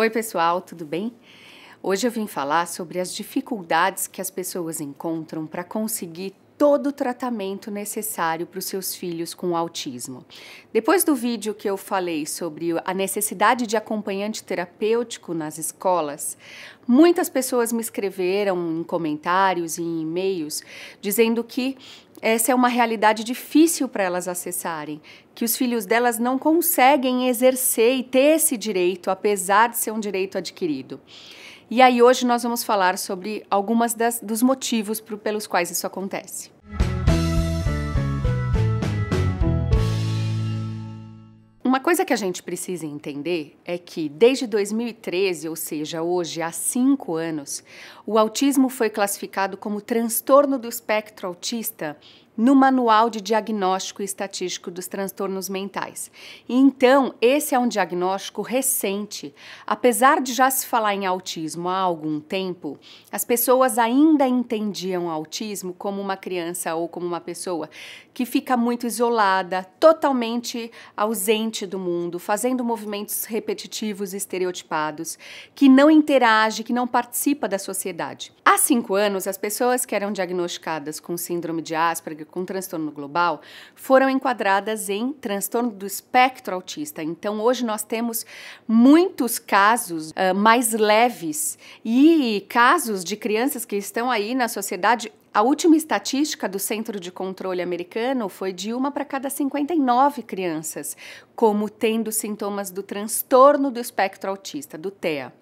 Oi, pessoal, tudo bem? Hoje eu vim falar sobre as dificuldades que as pessoas encontram para conseguir todo o tratamento necessário para os seus filhos com autismo. Depois do vídeo que eu falei sobre a necessidade de acompanhante terapêutico nas escolas, muitas pessoas me escreveram em comentários e em e-mails dizendo que essa é uma realidade difícil para elas acessarem, que os filhos delas não conseguem exercer e ter esse direito, apesar de ser um direito adquirido. E aí hoje nós vamos falar sobre algumas das, dos motivos pro, pelos quais isso acontece. Uma coisa que a gente precisa entender é que desde 2013, ou seja, hoje há cinco anos, o autismo foi classificado como transtorno do espectro autista no Manual de Diagnóstico e Estatístico dos Transtornos Mentais. Então, esse é um diagnóstico recente. Apesar de já se falar em autismo há algum tempo, as pessoas ainda entendiam autismo como uma criança ou como uma pessoa que fica muito isolada, totalmente ausente do mundo, fazendo movimentos repetitivos e estereotipados, que não interage, que não participa da sociedade. Há cinco anos, as pessoas que eram diagnosticadas com síndrome de Asperger com transtorno global foram enquadradas em transtorno do espectro autista. Então, hoje nós temos muitos casos uh, mais leves e casos de crianças que estão aí na sociedade a última estatística do Centro de Controle Americano foi de uma para cada 59 crianças, como tendo sintomas do transtorno do espectro autista, do TEA.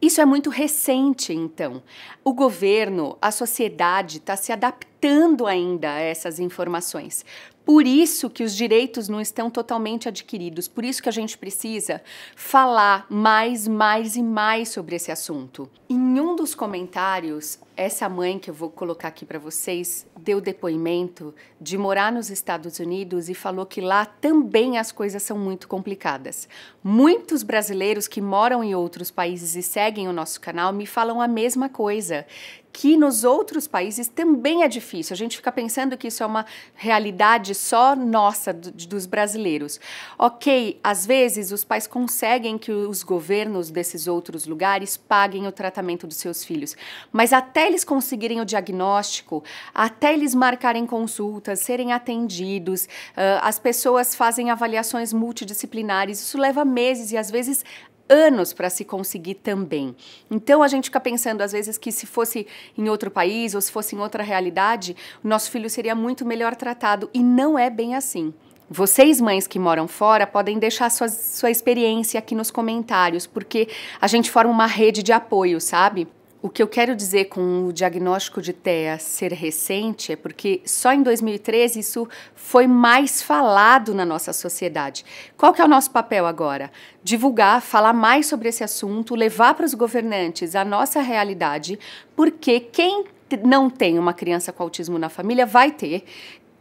Isso é muito recente, então. O governo, a sociedade está se adaptando captando ainda essas informações. Por isso que os direitos não estão totalmente adquiridos, por isso que a gente precisa falar mais, mais e mais sobre esse assunto. Em um dos comentários, essa mãe que eu vou colocar aqui para vocês deu depoimento de morar nos Estados Unidos e falou que lá também as coisas são muito complicadas. Muitos brasileiros que moram em outros países e seguem o nosso canal me falam a mesma coisa, que nos outros países também é difícil. A gente fica pensando que isso é uma realidade só nossa, do, dos brasileiros. Ok, às vezes os pais conseguem que os governos desses outros lugares paguem o tratamento dos seus filhos, mas até eles conseguirem o diagnóstico, até eles marcarem consultas, serem atendidos, uh, as pessoas fazem avaliações multidisciplinares, isso leva meses e às vezes anos para se conseguir também. Então a gente fica pensando às vezes que se fosse em outro país ou se fosse em outra realidade, o nosso filho seria muito melhor tratado e não é bem assim. Vocês, mães que moram fora, podem deixar sua, sua experiência aqui nos comentários, porque a gente forma uma rede de apoio, sabe? O que eu quero dizer com o diagnóstico de TEA ser recente é porque só em 2013 isso foi mais falado na nossa sociedade. Qual que é o nosso papel agora? Divulgar, falar mais sobre esse assunto, levar para os governantes a nossa realidade, porque quem não tem uma criança com autismo na família vai ter.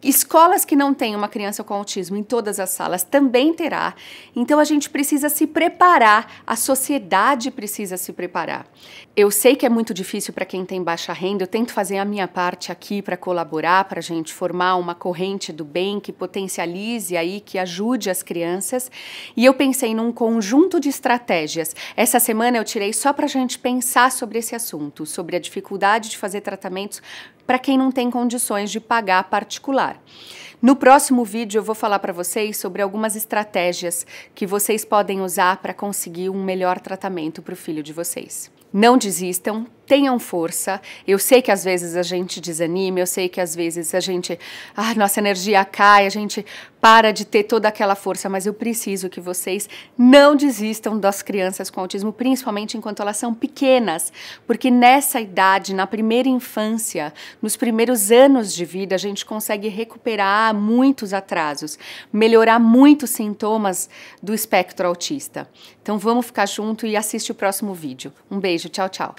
Escolas que não têm uma criança com autismo em todas as salas também terá. Então a gente precisa se preparar, a sociedade precisa se preparar. Eu sei que é muito difícil para quem tem baixa renda, eu tento fazer a minha parte aqui para colaborar, para a gente formar uma corrente do bem que potencialize aí, que ajude as crianças. E eu pensei num conjunto de estratégias. Essa semana eu tirei só para a gente pensar sobre esse assunto, sobre a dificuldade de fazer tratamentos para quem não tem condições de pagar particular. No próximo vídeo eu vou falar para vocês sobre algumas estratégias que vocês podem usar para conseguir um melhor tratamento para o filho de vocês. Não desistam, tenham força. Eu sei que às vezes a gente desanima, eu sei que às vezes a gente, a ah, nossa energia cai, a gente para de ter toda aquela força, mas eu preciso que vocês não desistam das crianças com autismo, principalmente enquanto elas são pequenas, porque nessa idade, na primeira infância, nos primeiros anos de vida, a gente consegue recuperar muitos atrasos, melhorar muitos sintomas do espectro autista. Então vamos ficar junto e assiste o próximo vídeo. Um beijo, tchau, tchau.